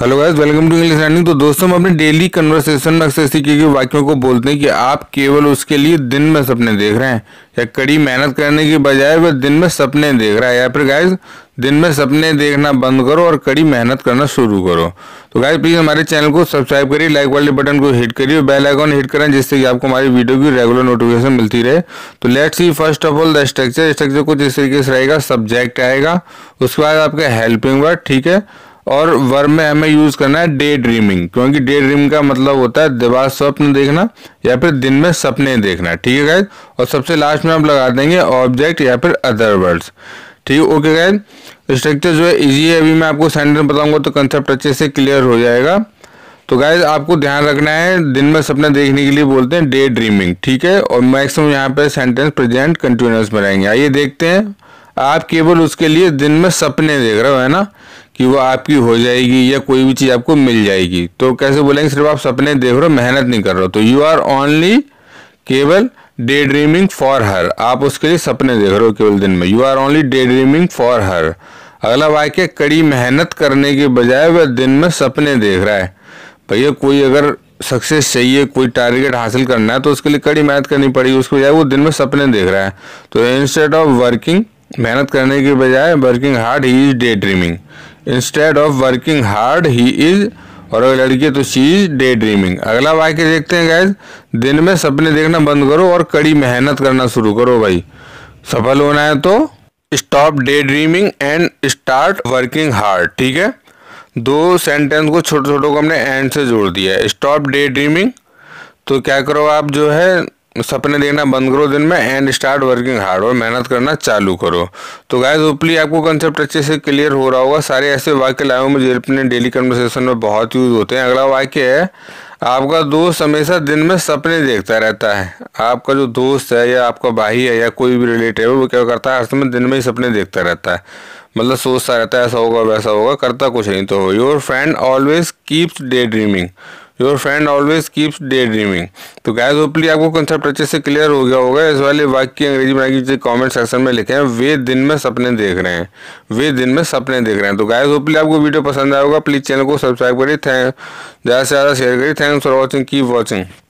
hello guys welcome to English learning तो दोस्तों हम अपने डेली कन्वर्सेशन में अक्सर सीखे के वाक्यों को बोलते हैं कि आप केवल उसके लिए दिन में सपने देख रहे हैं या कड़ी मेहनत करने के बजाय वह दिन में सपने देख रहा है या फिर गाइस दिन में सपने देखना बंद करो और कड़ी मेहनत करना शुरू करो तो गाइस प्लीज़ हमारे चैनल को सब्सक्राइब करिए लाइक वाले बटन को हिट करिए और बेल आइकॉन हिट करें जिससे कि आपको हमारी वीडियो की रेगुलर नोटिफिकेशन मिलती रहे तो let's see first of all the structure structure कुछ इस तरीके से रहेगा सब्जेक्ट आएगा उसके बाद आपका हेल्पिंग वर्ड ठीक है और वर्ब में हमें यूज करना है डे ड्रीमिंग क्योंकि डे ड्रीमिंग का मतलब होता है दिवा स्वप्न देखना या फिर दिन में सपने देखना ठीक है गैज और सबसे लास्ट में आप लगा देंगे ऑब्जेक्ट या फिर अदर वर्ड्स ठीक है ओके गैज स्ट्रक्चर जो है इजी है अभी मैं आपको सेंटेंस बताऊंगा तो कंसेप्ट अच्छे से क्लियर हो जाएगा तो गाइज आपको ध्यान रखना है दिन में सपने देखने के लिए बोलते हैं डे ड्रीमिंग ठीक है और मैक्सिमम यहाँ पे सेंटेंस प्रेजेंट कंटिन्यूस में रहेंगे आइए देखते हैं आप केवल उसके लिए दिन में सपने देख रहे हो है ना कि वो आपकी हो जाएगी या कोई भी चीज़ आपको मिल जाएगी तो कैसे बोलेंगे सिर्फ आप सपने देख रहे हो मेहनत नहीं कर रहे हो तो यू आर ओनली केवल डे ड्रीमिंग फॉर हर आप उसके लिए सपने देख रहे हो केवल दिन में you are only daydreaming for her अगला वाक्य कड़ी मेहनत करने के बजाय वह दिन में सपने देख रहा है भैया कोई अगर सक्सेस चाहिए कोई टारगेट हासिल करना है तो उसके लिए कड़ी मेहनत करनी पड़ेगी उसको बजाय वो दिन में सपने देख रहा है तो इंस्टेड ऑफ वर्किंग मेहनत करने के बजाय working hard he is daydreaming instead of working hard he is और अगर लड़की तो चीज डे ड्रीमिंग अगला वाक्य देखते हैं गैस दिन में सपने देखना बंद करो और कड़ी मेहनत करना शुरू करो भाई सफल होना है तो stop daydreaming and start working hard ठीक है दो सेंटेंस को छोटे छोटों को हमने एंड से जोड़ दिया है स्टॉप डे ड्रीमिंग तो क्या करो आप जो है सपने देखना बंद करो दिन में एंड स्टार्ट वर्किंग हार्ड और मेहनत करना चालू करो तो गाइज होपली आपको कंसेप्ट अच्छे से क्लियर हो रहा होगा सारे ऐसे वाक्य लाए हुए अपने डेली कन्वर्सेशन में बहुत यूज होते हैं अगला वाक्य है आपका दोस्त हमेशा दिन में सपने देखता रहता है आपका जो दोस्त है या आपका भाई है या कोई भी रिलेटिव है वो क्या करता है हर समय दिन में ही सपने देखता रहता है मतलब सोचता रहता है ऐसा होगा वैसा होगा करता कुछ नहीं तो your friend always keeps daydreaming your friend always keeps daydreaming तो गैस होपली आपको कंसेप्ट अच्छे से क्लियर हो गया होगा इस वाले वाक्य अंग्रेजी में आगे कॉमेंट सेक्शन में लिखे हैं वे दिन में सपने देख रहे हैं वे दिन में सपने देख रहे हैं तो गैस होपली आपको वीडियो पसंद आया होगा प्लीज़ चैनल को सब्सक्राइब करिए थैंक ज़्यादा से ज़्यादा शेयर करिए thanks for watching keep watching